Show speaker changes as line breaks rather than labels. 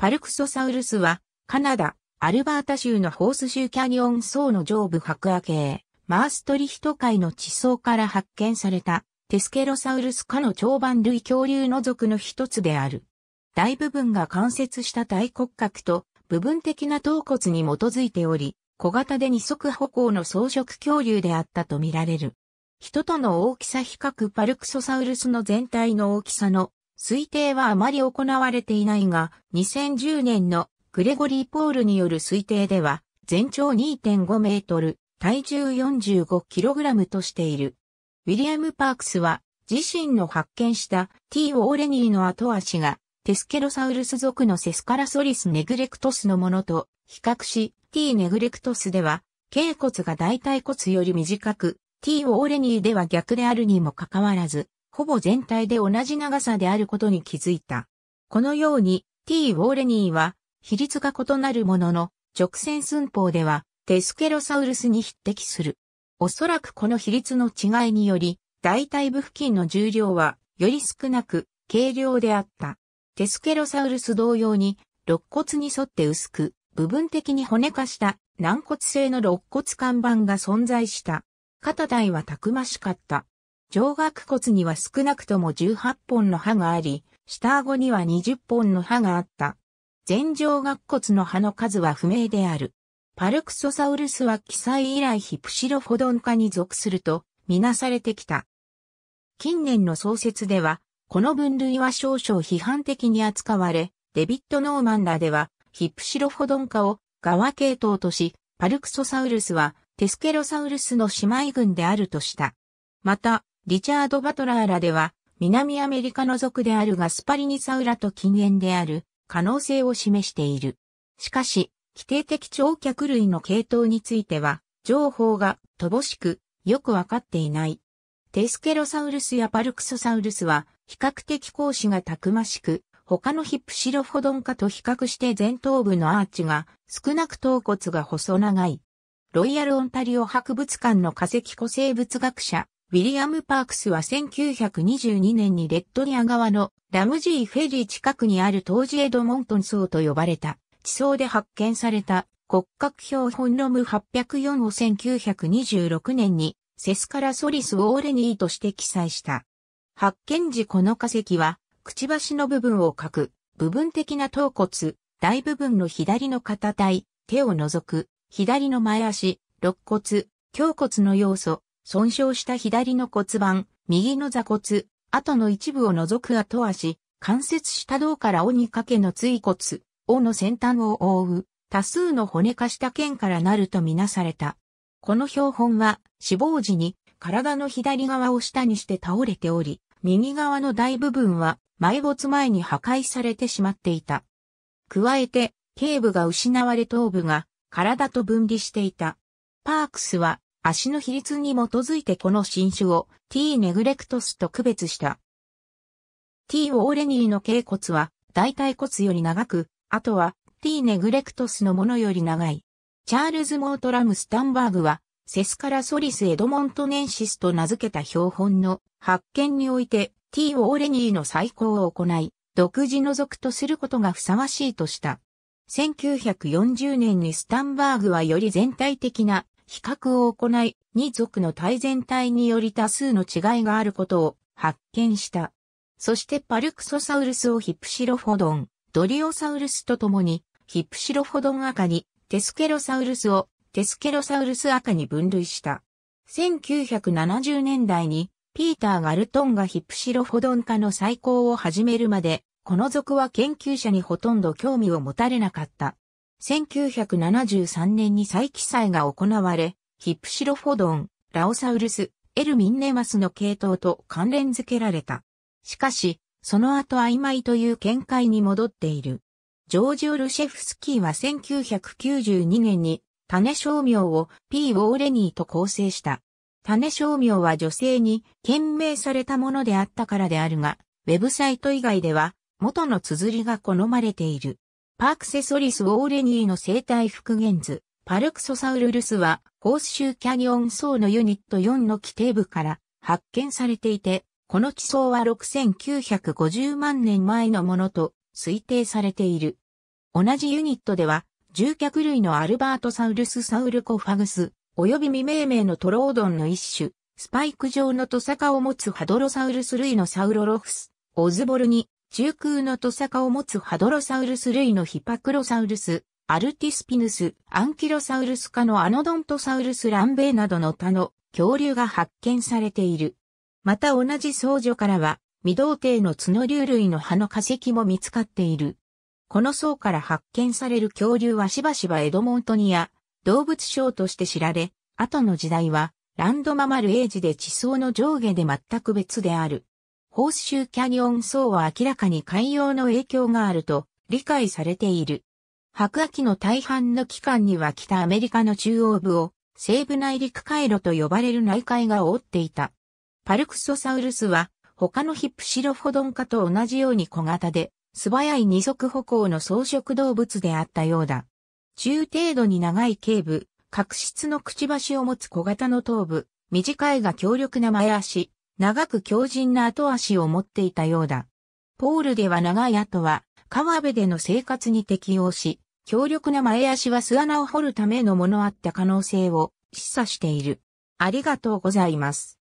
パルクソサウルスは、カナダ、アルバータ州のホース州キャニオン層の上部白亜系、マーストリヒト海の地層から発見された、テスケロサウルス科の長板類恐竜の属の一つである。大部分が関節した大骨格と部分的な頭骨に基づいており、小型で二足歩行の草食恐竜であったとみられる。人との大きさ比較パルクソサウルスの全体の大きさの推定はあまり行われていないが、2010年のグレゴリー・ポールによる推定では、全長2.5メートル、体重4 5ラムとしている。ウィリアム・パークスは、自身の発見した T. オーレニーの後足が、テスケロサウルス属のセスカラソリス・ネグレクトスのものと比較し、T. ネグレクトスでは、頸骨が大腿骨より短く、T オーレニーでは逆であるにもかかわらず、ほぼ全体で同じ長さであることに気づいた。このように T. ウォーレニーは比率が異なるものの直線寸法ではテスケロサウルスに匹敵する。おそらくこの比率の違いにより大腿部付近の重量はより少なく軽量であった。テスケロサウルス同様に肋骨に沿って薄く部分的に骨化した軟骨製の肋骨看板が存在した。肩体はたくましかった。上顎骨には少なくとも18本の歯があり、下顎には20本の歯があった。前上顎骨の歯の数は不明である。パルクソサウルスは記載以来ヒプシロフォドン科に属するとみなされてきた。近年の創設では、この分類は少々批判的に扱われ、デビッド・ノーマンらでは、ヒプシロフォドン科を側系統とし、パルクソサウルスはテスケロサウルスの姉妹群であるとした。また、リチャード・バトラーらでは、南アメリカの族であるガスパリニサウラと近縁である可能性を示している。しかし、規定的長脚類の系統については、情報が乏しく、よくわかっていない。テスケロサウルスやパルクソサウルスは、比較的講師がたくましく、他のヒップシロフォドン化と比較して前頭部のアーチが少なく頭骨が細長い。ロイヤルオンタリオ博物館の化石古生物学者ウィリアム・パークスは1922年にレッドリア側のラムジーフェリー近くにある当時エドモントン層と呼ばれた地層で発見された骨格標本ロム804を1926年にセスカラソリス・オーレニーとして記載した。発見時この化石はくちばしの部分を書く部分的な頭骨、大部分の左の肩体、手を除く左の前足、肋骨、胸骨の要素、損傷した左の骨盤、右の座骨、後の一部を除く後足、関節下胴から尾にかけの椎骨、尾の先端を覆う、多数の骨化した腱からなるとみなされた。この標本は死亡時に体の左側を下にして倒れており、右側の大部分は埋没前に破壊されてしまっていた。加えて、頸部が失われ頭部が体と分離していた。パークスは足の比率に基づいてこの新種を T ネグレクトスと区別した。T オーレニーの頸骨は大腿骨より長く、あとは T ネグレクトスのものより長い。チャールズ・モートラム・スタンバーグは、セスカラソリス・エドモントネンシスと名付けた標本の発見において T オーレニーの再考を行い、独自の属とすることがふさわしいとした。1940年にスタンバーグはより全体的な比較を行い、二族の体全体により多数の違いがあることを発見した。そしてパルクソサウルスをヒプシロフォドン、ドリオサウルスと共に、ヒプシロフォドン赤に、テスケロサウルスを、テスケロサウルス赤に分類した。1970年代に、ピーター・ガルトンがヒプシロフォドン化の再考を始めるまで、この族は研究者にほとんど興味を持たれなかった。1973年に再記載が行われ、ヒプシロフォドン、ラオサウルス、エルミンネマスの系統と関連付けられた。しかし、その後曖昧という見解に戻っている。ジョージ・オルシェフスキーは1992年に種商名を P. ウォーレニーと構成した。種商名は女性に懸命されたものであったからであるが、ウェブサイト以外では元の綴りが好まれている。パークセソリス・オーレニーの生態復元図、パルクソサウルルスは、ホースシューキャニオン層のユニット4の基底部から発見されていて、この地層は6950万年前のものと推定されている。同じユニットでは、獣脚類のアルバートサウルスサウルコファグス、及び未命名のトロオドンの一種、スパイク状のトサカを持つハドロサウルス類のサウロロフス、オズボルに、中空のトサカを持つハドロサウルス類のヒパクロサウルス、アルティスピヌス、アンキロサウルス科のアノドントサウルスランベイなどの他の恐竜が発見されている。また同じ僧侶からは、未童貞の角竜類の葉の化石も見つかっている。この層から発見される恐竜はしばしばエドモントニア、動物賞として知られ、後の時代は、ランドママルエイジで地層の上下で全く別である。ホースシューキャニオン層は明らかに海洋の影響があると理解されている。白亜紀の大半の期間には北アメリカの中央部を西部内陸回路と呼ばれる内海が覆っていた。パルクソサウルスは他のヒップシロフォドン科と同じように小型で素早い二足歩行の草食動物であったようだ。中程度に長い頸部、角質のくちばしを持つ小型の頭部、短いが強力な前足、長く強靭な後足を持っていたようだ。ポールでは長い後は、川辺での生活に適応し、強力な前足は巣穴を掘るためのものあった可能性を示唆している。ありがとうございます。